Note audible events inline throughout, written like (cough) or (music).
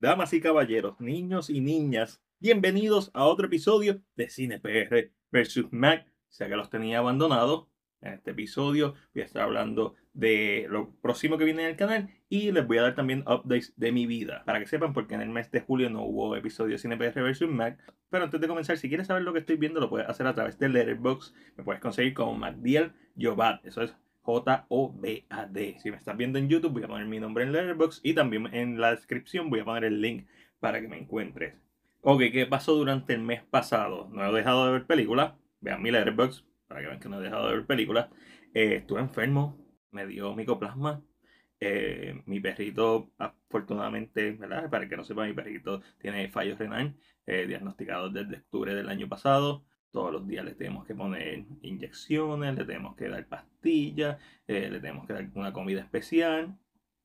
Damas y caballeros, niños y niñas, bienvenidos a otro episodio de Cine PR versus Mac. Ya que los tenía abandonados, en este episodio voy a estar hablando de lo próximo que viene en el canal y les voy a dar también updates de mi vida para que sepan porque en el mes de julio no hubo episodio de Cine PR versus Mac. Pero antes de comenzar, si quieres saber lo que estoy viendo, lo puedes hacer a través de Letterboxd. Me puedes conseguir como MacDiel Jobat. Eso es J-O-B-A-D. Si me estás viendo en YouTube, voy a poner mi nombre en Letterboxd y también en la descripción voy a poner el link para que me encuentres. Ok, ¿qué pasó durante el mes pasado? No he dejado de ver películas. Vean mi Letterboxd para que vean que no he dejado de ver películas. Eh, estuve enfermo, me dio micoplasma. Eh, mi perrito, afortunadamente, ¿verdad? Para que no sepa, mi perrito tiene fallos renal eh, Diagnosticado desde octubre del año pasado todos los días le tenemos que poner inyecciones, le tenemos que dar pastillas, eh, le tenemos que dar una comida especial.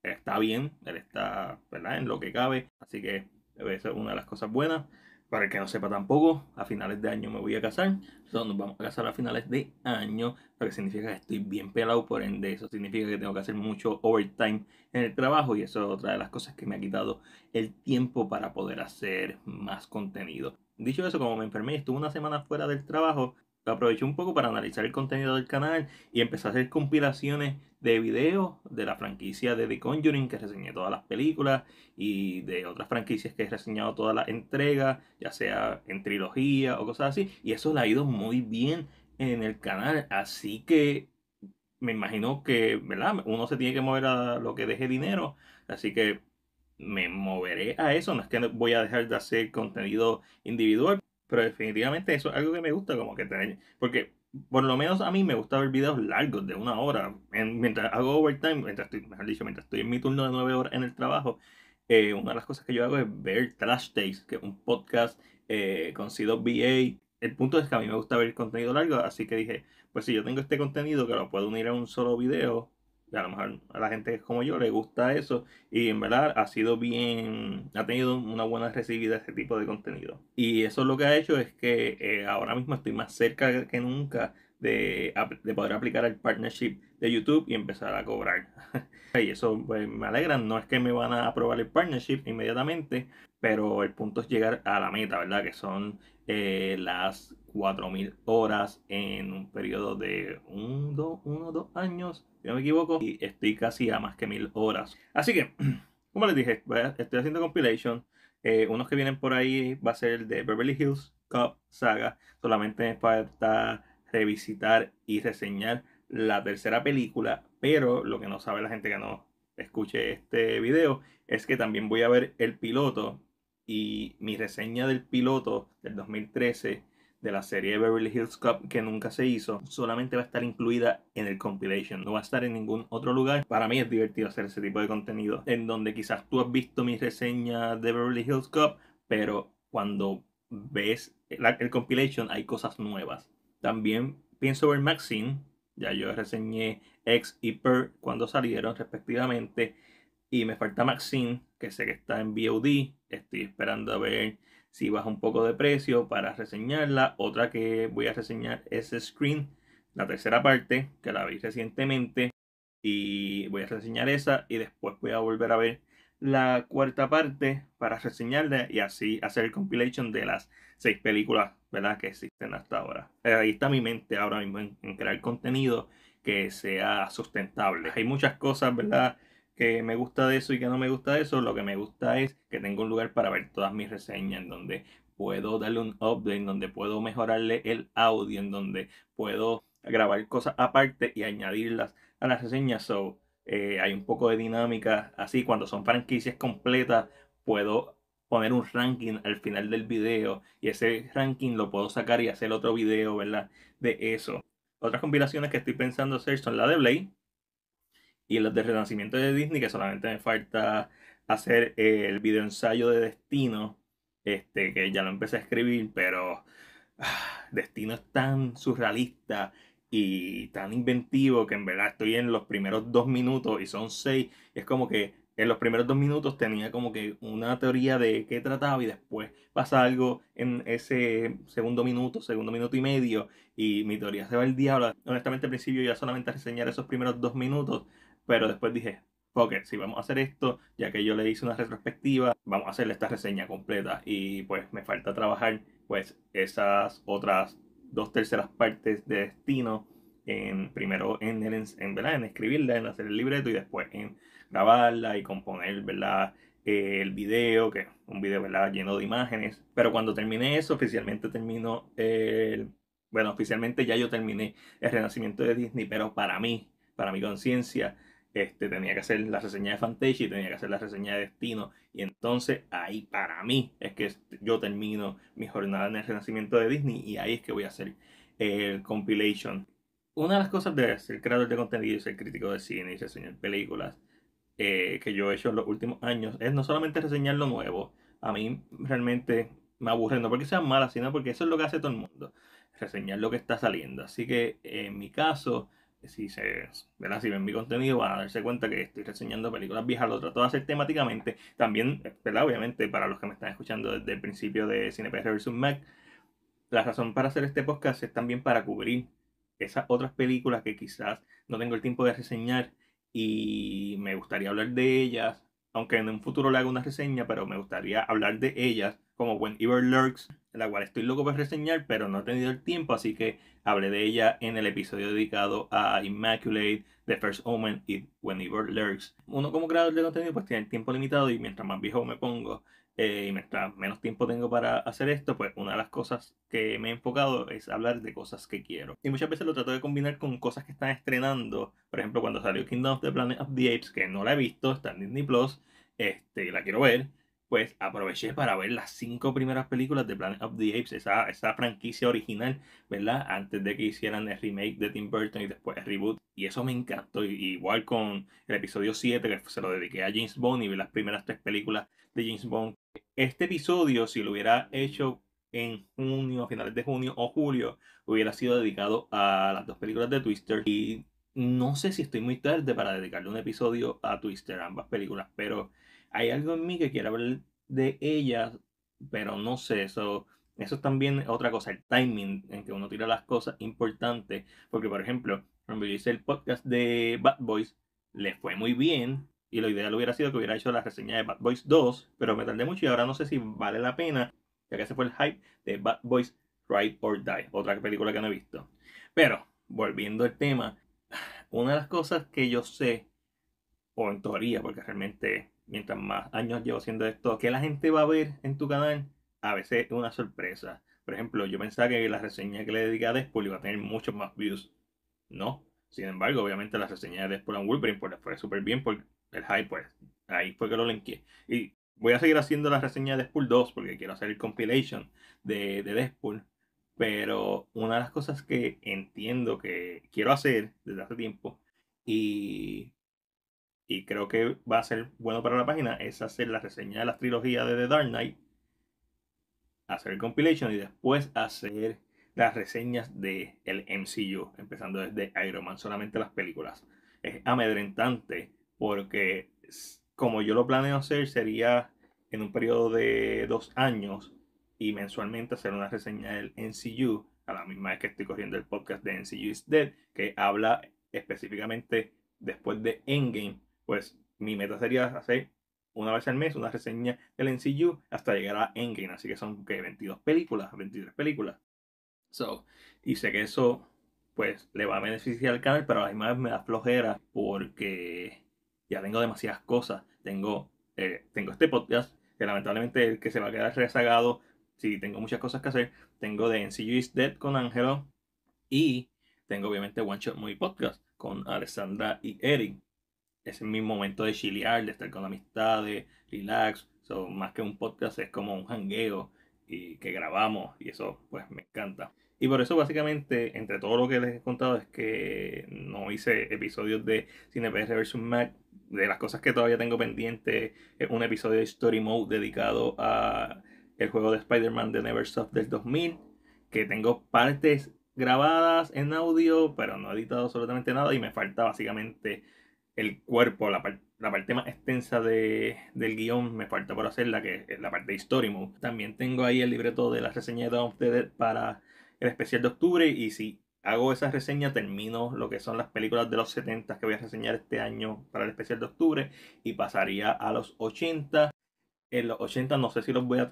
Está bien, él está en lo que cabe, así que debe es una de las cosas buenas. Para el que no sepa tampoco, a finales de año me voy a casar. nos vamos a casar a finales de año, lo que significa que estoy bien pelado, por ende eso significa que tengo que hacer mucho overtime en el trabajo y eso es otra de las cosas que me ha quitado el tiempo para poder hacer más contenido. Dicho eso, como me enfermé y estuve una semana fuera del trabajo, aproveché un poco para analizar el contenido del canal y empecé a hacer compilaciones de videos de la franquicia de The Conjuring, que reseñé todas las películas, y de otras franquicias que he reseñado todas las entregas, ya sea en trilogía o cosas así, y eso le ha ido muy bien en el canal, así que me imagino que, ¿verdad? Uno se tiene que mover a lo que deje dinero, así que me moveré a eso. No es que voy a dejar de hacer contenido individual, pero definitivamente eso es algo que me gusta, como que tener. Porque por lo menos a mí me gusta ver videos largos de una hora. mientras hago overtime, mientras estoy, mejor dicho, mientras estoy en mi turno de nueve horas en el trabajo, eh, una de las cosas que yo hago es ver Trash Takes, que es un podcast eh, con sido El punto es que a mí me gusta ver contenido largo, así que dije, pues si yo tengo este contenido que lo puedo unir a un solo video, a lo mejor a la gente como yo le gusta eso. Y en verdad ha sido bien, ha tenido una buena recibida ese tipo de contenido. Y eso lo que ha hecho es que eh, ahora mismo estoy más cerca que nunca de, de, poder aplicar el partnership de YouTube y empezar a cobrar. (laughs) y eso pues, me alegra, no es que me van a aprobar el partnership inmediatamente, pero el punto es llegar a la meta, ¿verdad? Que son eh, las 4.000 horas en un periodo de 1 2 dos años, si no me equivoco, y estoy casi a más que 1.000 horas. Así que, (clears throat) como les dije, estoy haciendo compilation. Eh, unos que vienen por ahí va a ser el de Beverly Hills Cop Saga. Solamente me falta revisitar y reseñar la tercera película, pero lo que no sabe la gente que no escuche este video es que también voy a ver el piloto y mi reseña del piloto del 2013 de la serie Beverly Hills Cup que nunca se hizo, solamente va a estar incluida en el compilation, no va a estar en ningún otro lugar. Para mí es divertido hacer ese tipo de contenido, en donde quizás tú has visto mi reseña de Beverly Hills Cup, pero cuando ves el, compilation hay cosas nuevas. También pienso ver Maxine, ya yo reseñé X y Per cuando salieron respectivamente, y me falta Maxine que sé que está en VOD. Estoy esperando a ver si baja un poco de precio para reseñarla. Otra que voy a reseñar es Screen, la tercera parte, que la vi recientemente. Y voy a reseñar esa y después voy a volver a ver la cuarta parte para reseñarla y así hacer el compilation de las seis películas ¿verdad? que existen hasta ahora. Eh, ahí está mi mente ahora mismo en crear contenido que sea sustentable. Hay muchas cosas, ¿verdad? que me gusta de eso y que no me gusta de eso. Lo que me gusta es que tengo un lugar para ver todas mis reseñas, en donde puedo darle un update, en donde puedo mejorarle el audio, en donde puedo grabar cosas aparte y añadirlas a las reseñas. So, eh, hay un poco de dinámica así. Cuando son franquicias completas, puedo poner un ranking al final del video y ese ranking lo puedo sacar y hacer otro video, ¿verdad? De eso. Otras compilaciones que estoy pensando hacer son la de Blade, y en los de Renacimiento de Disney, que solamente me falta hacer el video ensayo de Destino, este, que ya lo empecé a escribir, pero ah, Destino es tan surrealista y tan inventivo que en verdad estoy en los primeros dos minutos y son seis. es como que en los primeros dos minutos tenía como que una teoría de qué trataba y después pasa algo en ese segundo minuto, segundo minuto y medio y mi teoría se va al diablo. Honestamente al principio ya solamente reseñar esos primeros dos minutos pero después dije, ok, si vamos a hacer esto, ya que yo le hice una retrospectiva, vamos a hacerle esta reseña completa y pues me falta trabajar pues esas otras dos terceras partes de destino en primero en, en, en, ¿verdad? en escribirla, en hacer el libreto y después en grabarla y componer ¿verdad? Eh, el video, que un video ¿verdad? lleno de imágenes. Pero cuando terminé eso, oficialmente terminó el... Bueno, oficialmente ya yo terminé el renacimiento de Disney, pero para mí, para mi conciencia, este, tenía que hacer la reseña de Fantasy y tenía que hacer la reseña de Destino. Y entonces ahí para mí es que yo termino mi jornada en el renacimiento de Disney y ahí es que voy a hacer el compilation. Una de las cosas de ser creador de contenido y ser crítico de cine y reseñar películas eh, que yo he hecho en los últimos años es no solamente reseñar lo nuevo, a mí realmente me aburre, no porque sean malas, sino porque eso es lo que hace todo el mundo, reseñar lo que está saliendo. Así que en mi caso si se si ven mi contenido van a darse cuenta que estoy reseñando películas viejas, lo trato de hacer temáticamente. También, ¿verdad? obviamente, para los que me están escuchando desde el principio de CinePR vs. Mac, la razón para hacer este podcast es también para cubrir esas otras películas que quizás no tengo el tiempo de reseñar y me gustaría hablar de ellas, aunque en un futuro le haga una reseña, pero me gustaría hablar de ellas como When Lurks, la cual estoy loco para reseñar, pero no he tenido el tiempo, así que hablé de ella en el episodio dedicado a Immaculate, The First Omen y whenever Lurks. Uno como creador de contenido pues tiene el tiempo limitado y mientras más viejo me pongo eh, y mientras menos tiempo tengo para hacer esto, pues una de las cosas que me he enfocado es hablar de cosas que quiero. Y muchas veces lo trato de combinar con cosas que están estrenando. Por ejemplo, cuando salió Kingdom of the Planet of the Apes, que no la he visto, está en Disney Plus, este, la quiero ver pues aproveché para ver las cinco primeras películas de Planet of the Apes, esa, franquicia original, ¿verdad? Antes de que hicieran el remake de Tim Burton y después el reboot. Y eso me encantó. Igual con el episodio 7, que se lo dediqué a James Bond y vi las primeras tres películas de James Bond. Este episodio, si lo hubiera hecho en junio, finales de junio o julio, hubiera sido dedicado a las dos películas de Twister. Y no sé si estoy muy tarde para dedicarle un episodio a Twister, ambas películas, pero hay algo en mí que quiere hablar de ellas pero no sé, eso, eso es también otra cosa, el timing en que uno tira las cosas importantes, porque por ejemplo, cuando hice el podcast de Bad Boys, le fue muy bien, y la idea hubiera sido que hubiera hecho la reseña de Bad Boys 2, pero me tardé mucho y ahora no sé si vale la pena, ya que ese fue el hype de Bad Boys Ride or Die, otra película que no he visto. Pero, volviendo al tema, una de las cosas que yo sé, o en teoría, porque realmente mientras más años llevo haciendo esto, que la gente va a ver en tu canal, a veces es una sorpresa. Por ejemplo, yo pensaba que la reseña que le dediqué a Deadpool iba a tener muchos más views. No. Sin embargo, obviamente la reseña de Deadpool and Wolverine pues, fue súper bien por el hype, pues ahí fue que lo linké. Y voy a seguir haciendo la reseña de Deadpool 2 porque quiero hacer el compilation de, de Deadpool. Pero una de las cosas que entiendo que quiero hacer desde hace tiempo y y creo que va a ser bueno para la página, es hacer la reseña de las trilogías de The Dark Knight, hacer el compilation y después hacer las reseñas del el MCU, empezando desde Iron Man, solamente las películas. Es amedrentante porque como yo lo planeo hacer sería en un periodo de dos años y mensualmente hacer una reseña del MCU, a la misma vez que estoy corriendo el podcast de MCU is Dead, que habla específicamente después de Endgame pues mi meta sería hacer una vez al mes una reseña del NCU hasta llegar a Endgame. Así que son que 22 películas, 23 películas. So, y sé que eso pues le va a beneficiar al canal, pero a la vez me da flojera porque ya tengo demasiadas cosas. Tengo, eh, tengo este podcast, que lamentablemente el que se va a quedar rezagado si tengo muchas cosas que hacer. Tengo de NCU is Dead con Angelo y tengo obviamente One Shot Movie Podcast con Alessandra y Eric es mi momento de chilear, de estar con amistades, relax. So, más que un podcast es como un hangueo y que grabamos y eso pues me encanta. Y por eso básicamente, entre todo lo que les he contado, es que no hice episodios de CinePR vs. Mac. De las cosas que todavía tengo pendiente, un episodio de Story Mode dedicado a el juego de Spider-Man de Soft del 2000, que tengo partes grabadas en audio, pero no he editado absolutamente nada y me falta básicamente el cuerpo, la, parte más extensa de, del guión, me falta por la que es la parte de Story También tengo ahí el libreto de las reseñas de ustedes para el especial de octubre y si hago esa reseña termino lo que son las películas de los 70 que voy a reseñar este año para el especial de octubre y pasaría a los 80. En los 80 no sé si los voy a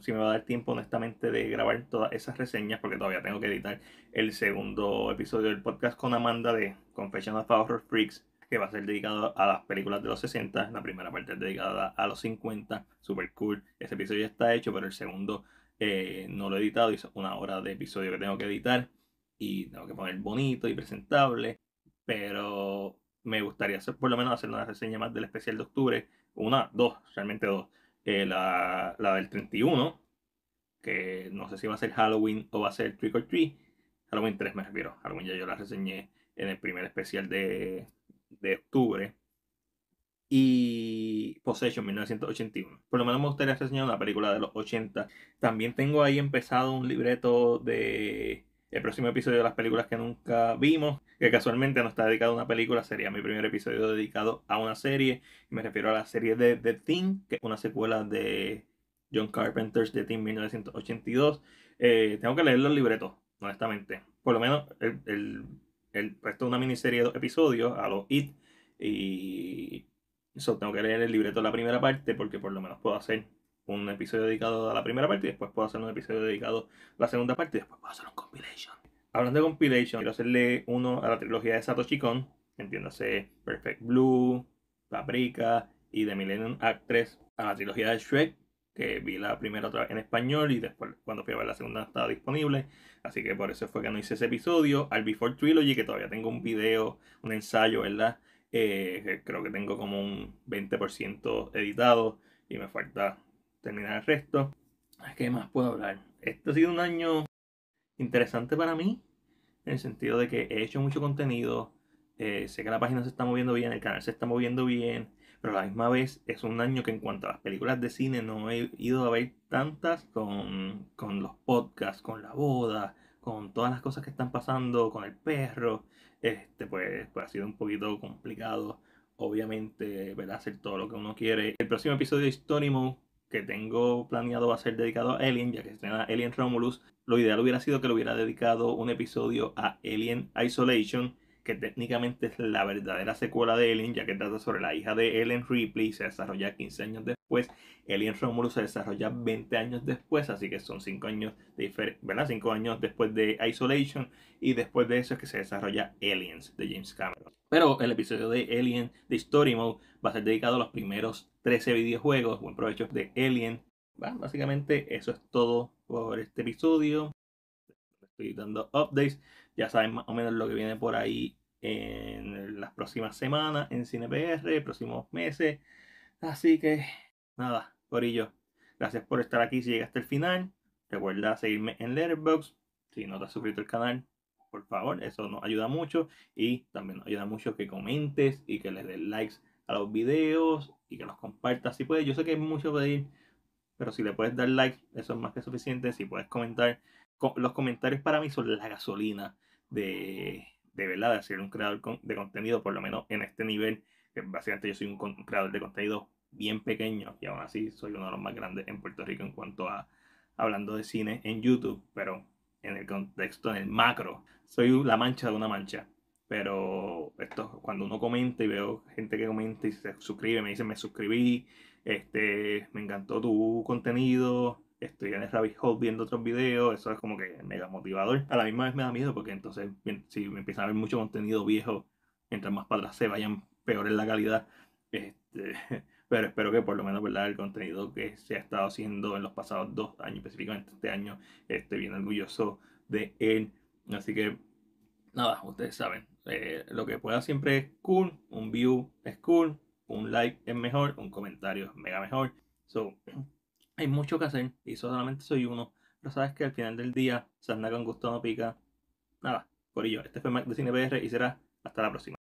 si me va a dar tiempo honestamente de grabar todas esas reseñas porque todavía tengo que editar el segundo episodio del podcast con Amanda de Confession of Horror Freaks que va a ser dedicado a las películas de los 60, la primera parte es dedicada a los 50, super cool, ese episodio ya está hecho, pero el segundo eh, no lo he editado, es una hora de episodio que tengo que editar y tengo que poner bonito y presentable, pero me gustaría hacer, por lo menos hacer una reseña más del especial de octubre, una, dos, realmente dos, eh, la, la del 31, que no sé si va a ser Halloween o va a ser Trick or Treat, Halloween 3 me refiero, Halloween ya yo la reseñé en el primer especial de, de octubre y Possession 1981. Por lo menos me gustaría reseñar la película de los 80. También tengo ahí empezado un libreto de el próximo episodio de las películas que nunca vimos, que casualmente no está dedicado a una película, sería mi primer episodio dedicado a una serie. Me refiero a la serie de The Thing, que es una secuela de John Carpenter's The Thing 1982. Eh, tengo que leer los libretos, honestamente. Por lo menos el, el el resto de una miniserie de dos episodios a los IT y eso tengo que leer el libreto de la primera parte porque por lo menos puedo hacer un episodio dedicado a la primera parte y después puedo hacer un episodio dedicado a la segunda parte y después puedo hacer un compilation. Hablando de compilation, quiero hacerle uno a la trilogía de Satoshi Kon, entiéndase Perfect Blue, Paprika y The Millennium Actress, a la trilogía de Shrek que vi la primera otra vez en español y después cuando fui a ver la segunda estaba disponible. Así que por eso fue que no hice ese episodio. Al Before Trilogy, que todavía tengo un video, un ensayo, ¿verdad? Eh, creo que tengo como un 20% editado y me falta terminar el resto. ¿Qué más puedo hablar? Este ha sido un año interesante para mí, en el sentido de que he hecho mucho contenido. Eh, sé que la página se está moviendo bien, el canal se está moviendo bien pero la misma vez es un año que en cuanto a las películas de cine no he ido a ver tantas con, los podcasts, con la boda, con todas las cosas que están pasando, con el perro, este pues, pues, ha sido un poquito complicado, obviamente, ¿verdad? hacer todo lo que uno quiere. El próximo episodio de Story que tengo planeado va a ser dedicado a Alien, ya que se estrena Alien Romulus. Lo ideal hubiera sido que lo hubiera dedicado un episodio a Alien Isolation, que técnicamente es la verdadera secuela de Alien, ya que trata sobre la hija de Ellen Ripley, se desarrolla 15 años después, Alien Romulus se desarrolla 20 años después, así que son 5 años, de ¿verdad? 5 años después de Isolation, y después de eso es que se desarrolla Aliens de James Cameron. Pero el episodio de Alien de Story Mode va a ser dedicado a los primeros 13 videojuegos, buen provecho de Alien. básicamente eso es todo por este episodio. Estoy dando updates. Ya saben más o menos lo que viene por ahí en las próximas semanas en CinePR, próximos meses. Así que nada, por ello. gracias por estar aquí si llegaste al final. Recuerda seguirme en Letterboxd. Si no te has suscrito al canal, por favor, eso nos ayuda mucho. Y también nos ayuda mucho que comentes y que le des likes a los videos y que los compartas si puedes. Yo sé que hay mucho pedir, pero si le puedes dar like, eso es más que suficiente. Si puedes comentar, los comentarios para mí son la gasolina de, verdad, de ser un creador de contenido, por lo menos en este nivel, básicamente yo soy un creador de contenido bien pequeño y aún así soy uno de los más grandes en Puerto Rico en cuanto a hablando de cine en YouTube, pero en el contexto, en el macro, soy la mancha de una mancha. Pero esto, cuando uno comenta y veo gente que comenta y se suscribe, me dice me suscribí, este, me encantó tu contenido, estoy en el rabbit hole viendo otros videos, eso es como que mega motivador. A la misma vez me da miedo porque entonces si me empiezan a ver mucho contenido viejo, mientras más para atrás se vayan peor es la calidad. Este, (laughs) pero espero que por lo menos ¿verdad? el contenido que se ha estado haciendo en los pasados dos años, específicamente este año, esté bien orgulloso de él. Así que nada, ustedes saben, eh, lo que pueda siempre es cool, un view es cool, un like es mejor, un comentario es mega mejor. So, (clears throat) Hay mucho que hacer y solamente soy uno. Pero sabes que al final del día, anda con gusto no pica. Nada, por ello. este fue MAC de CinePR y será hasta la próxima.